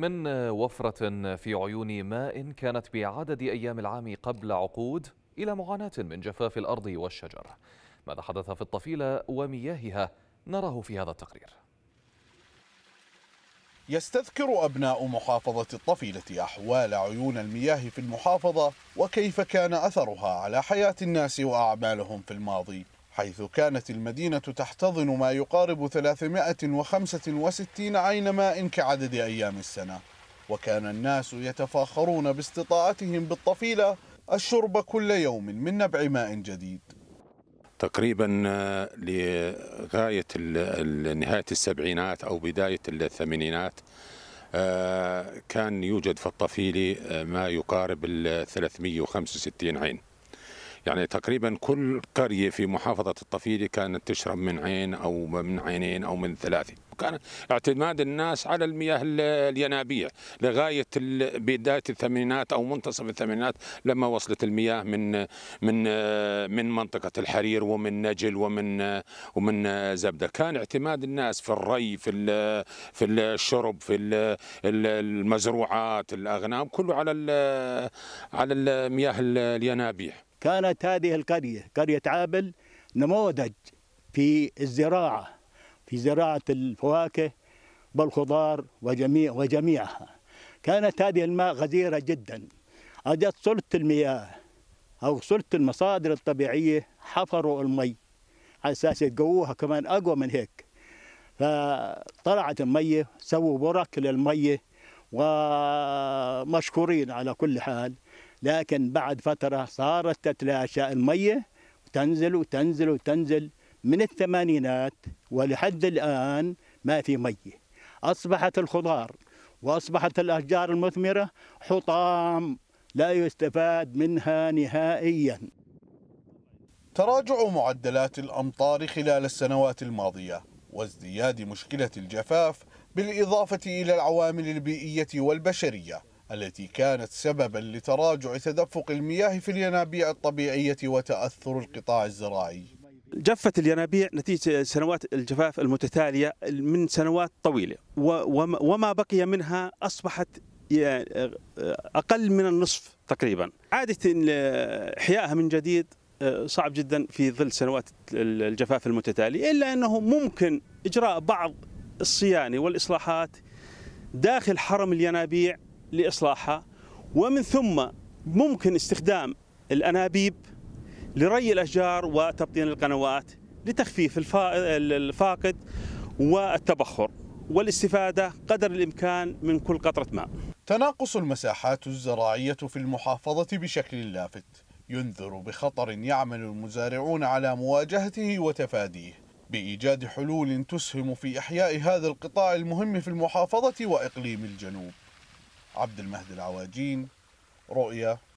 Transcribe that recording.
من وفرة في عيون ماء كانت بعدد أيام العام قبل عقود إلى معاناة من جفاف الأرض والشجر ماذا حدث في الطفيلة ومياهها نراه في هذا التقرير يستذكر أبناء محافظة الطفيلة أحوال عيون المياه في المحافظة وكيف كان أثرها على حياة الناس وأعمالهم في الماضي حيث كانت المدينة تحتضن ما يقارب 365 عين ماء كعدد أيام السنة وكان الناس يتفاخرون باستطاعتهم بالطفيلة الشرب كل يوم من نبع ماء جديد تقريبا آه، لغاية نهاية السبعينات أو بداية الثمانينات آه، كان يوجد في الطفيلة آه، ما يقارب ال 365 عين يعني تقريبا كل قرية في محافظة الطفيلي كانت تشرب من عين أو من عينين أو من ثلاثة كان اعتماد الناس على المياه الينابيع لغاية بداية الثمانينات أو منتصف الثمانينات لما وصلت المياه من من من منطقة الحرير ومن نجل ومن ومن زبدة كان اعتماد الناس في الري في في الشرب في المزروعات الأغنام كله على على المياه الينابيع كانت هذه القرية قرية عابل نموذج في الزراعة في زراعة الفواكه والخضار وجميع وجميعها كانت هذه الماء غزيرة جدا أجت سلطة المياه أو سلطة المصادر الطبيعية حفروا المي على أساس يقووها كمان أقوى من هيك فطلعت المية سووا برك للمية ومشكورين على كل حال لكن بعد فترة صارت تتلاشى المية وتنزل وتنزل وتنزل من الثمانينات ولحد الآن ما في مية أصبحت الخضار وأصبحت الأشجار المثمرة حطام لا يستفاد منها نهائيا تراجع معدلات الأمطار خلال السنوات الماضية وازدياد مشكلة الجفاف بالإضافة إلى العوامل البيئية والبشرية التي كانت سببا لتراجع تدفق المياه في الينابيع الطبيعية وتأثر القطاع الزراعي جفت الينابيع نتيجة سنوات الجفاف المتتالية من سنوات طويلة وما بقي منها أصبحت أقل من النصف تقريبا عادة إحيائها من جديد آه، صعب جدا في ظل سنوات الجفاف المتتالي إلا أنه ممكن إجراء بعض الصيانة والإصلاحات داخل حرم الينابيع لإصلاحها ومن ثم ممكن استخدام الأنابيب لري الأشجار وتبطين القنوات لتخفيف الفاقد والتبخر والاستفادة قدر الإمكان من كل قطرة ماء تناقص المساحات الزراعية في المحافظة بشكل لافت ينذر بخطر يعمل المزارعون على مواجهته وتفاديه بإيجاد حلول تسهم في إحياء هذا القطاع المهم في المحافظة وإقليم الجنوب عبد المهدي العواجين رؤية